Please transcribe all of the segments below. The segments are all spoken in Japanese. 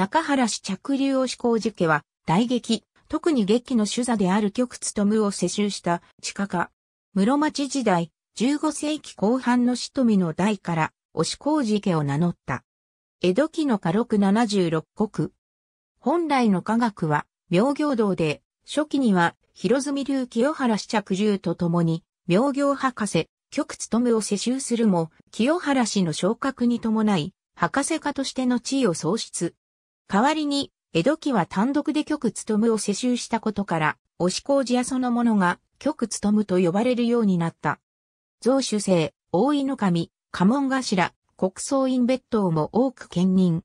中原氏着流をし工事家は、大劇、特に劇の主座である極務を世襲した地下化。室町時代、15世紀後半の死富の代から、押し工事家を名乗った。江戸期の家禄76国。本来の科学は、明行道で、初期には、広住流清原氏着流と共に、明行博士、極務を世襲するも、清原氏の昇格に伴い、博士家としての地位を喪失。代わりに、江戸期は単独で局務を世襲したことから、押工事屋そのものが局務と呼ばれるようになった。増主制、大井の神、家門頭、国葬院別当も多く兼任。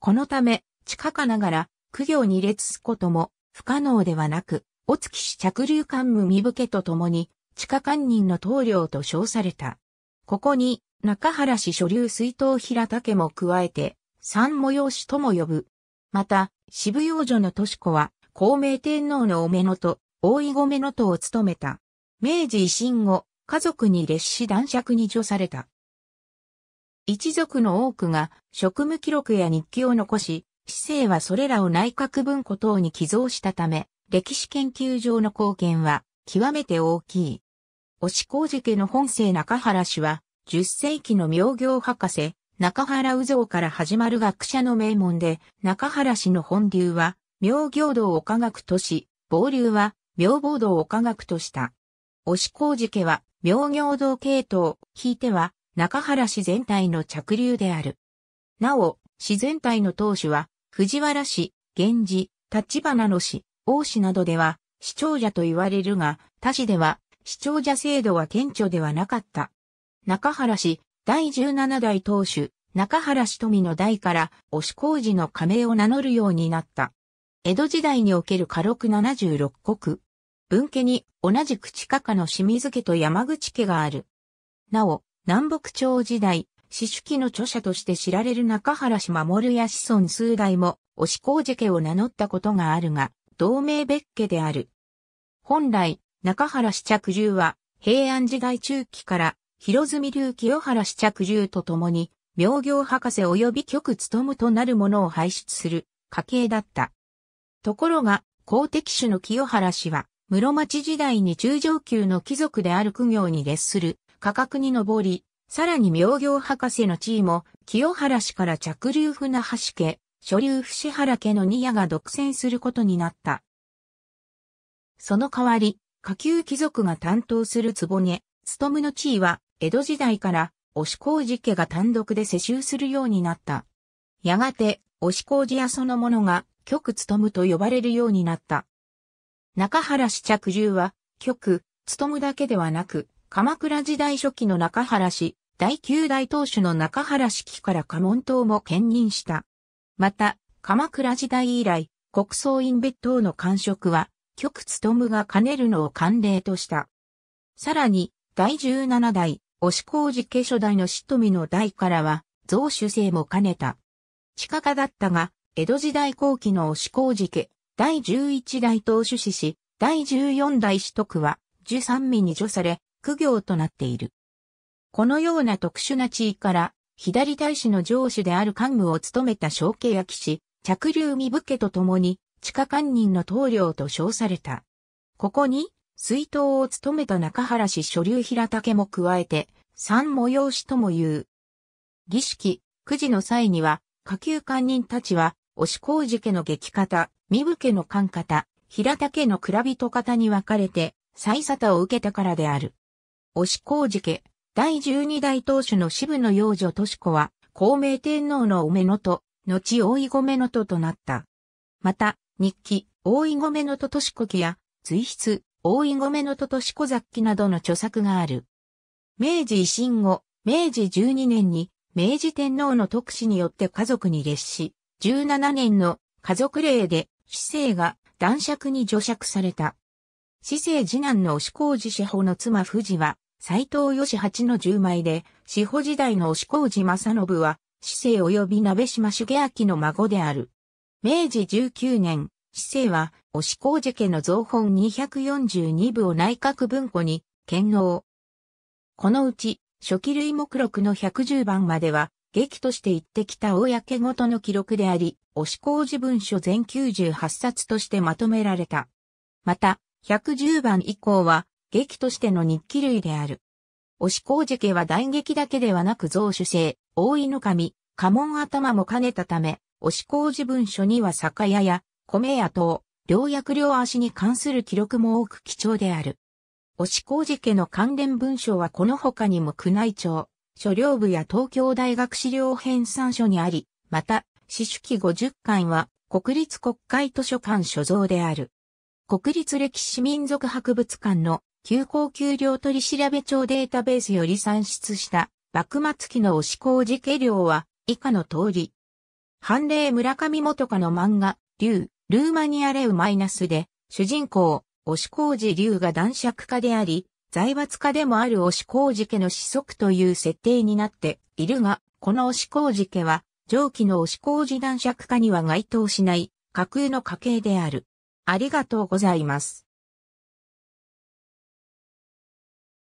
このため、近かながら、苦行に列すことも不可能ではなく、お月市着流官務見武家と共に、地下官人の棟梁と称された。ここに、中原氏所流水頭平竹も加えて、三模様子とも呼ぶ。また、渋養女のとし子は、孔明天皇のおめのと、大井ごめのとを務めた。明治維新後、家族に列子男爵に除された。一族の多くが職務記録や日記を残し、市政はそれらを内閣文庫等に寄贈したため、歴史研究上の貢献は極めて大きい。押工事家の本性中原氏は、10世紀の名行博士、中原右蔵から始まる学者の名門で、中原氏の本流は、明行道を科学とし、傍流は、明暴道を科学とした。押工事家は、明行道系統、引いては、中原氏全体の着流である。なお、氏全体の当主は、藤原氏、源氏、立花の氏、王氏などでは、市長者と言われるが、他市では、市長者制度は顕著ではなかった。中原氏、第17代当主、中原氏富の代から、押し工事の加盟を名乗るようになった。江戸時代における家禄十六国。文家に同じく地下下の清水家と山口家がある。なお、南北朝時代、四種記の著者として知られる中原氏守や子孫数代も、押し工事家を名乗ったことがあるが、同盟別家である。本来、中原氏着従は、平安時代中期から広住流清原試着住と共に、妙行博士及び局務となるものを輩出する家系だった。ところが、公的主の清原氏は、室町時代に中上級の貴族である苦行に列する価格に上り、さらに妙行博士の地位も、清原氏から着流船橋家、所流伏原家の二夜が独占することになった。その代わり、下級貴族が担当する壺根、務の地位は江戸時代から、押工事家が単独で世襲するようになった。やがて、押工事屋そのものが、極務と呼ばれるようになった。中原氏着従は、極、務だけではなく、鎌倉時代初期の中原氏、第9代当主の中原式から家門党も兼任した。また、鎌倉時代以来、国葬院別等の官職は、極務が兼ねるのを慣例とした。さらに、第17代、押工事家初代のしとみの代からは、増主制も兼ねた。地下化だったが、江戸時代後期の押工事家、第11代当主氏し、第14代市徳は、十三民に除され、苦行となっている。このような特殊な地位から、左大使の上司である幹部を務めた小家や騎士、着流身武家と共に、地下官人の棟梁と称された。ここに、水筒を務めた中原氏所流平竹も加えて、三催しとも言う。儀式、九時の際には、下級官人たちは、押工事家の激方、三武家の官方、平竹の蔵人方に分かれて、再沙汰を受けたからである。押工事家、第十二代当主の支部の幼女とし子は、孔明天皇のおめのと、後大井御めのととなった。また、日記、大井御めのととし子記や、随筆、大井米のととし小雑記などの著作がある。明治維新後、明治12年に、明治天皇の特使によって家族に列し、17年の家族令で、市政が男爵に除爵された。市政次男の押工事志保の妻富士は、斎藤義八の十枚で、死保時代の押工事正信は、市政及び鍋島茂明の孫である。明治19年、市政は、押工事家の造本242部を内閣文庫に、兼納。このうち、初期類目録の110番までは、劇として言ってきた公ごとの記録であり、押工事文書全98冊としてまとめられた。また、110番以降は、劇としての日記類である。押工事家は大劇だけではなく増主制、大井の神、家紋頭も兼ねたため、押工事文書には酒屋や米や党、両薬両足に関する記録も多く貴重である。押小路家の関連文書はこの他にも宮内庁、書領部や東京大学資料編纂書にあり、また、四書記50巻は国立国会図書館所蔵である。国立歴史民族博物館の休校給料取調べ帳データベースより算出した幕末期の押小路家料は以下の通り。判例村上元家の漫画、竜、ルーマニアレウマイナスで、主人公、押小路龍が男爵家であり、財閥家でもある押小路家の子息という設定になっているが、この押小路家は、上記の押小路男爵家には該当しない、架空の家系である。ありがとうございます。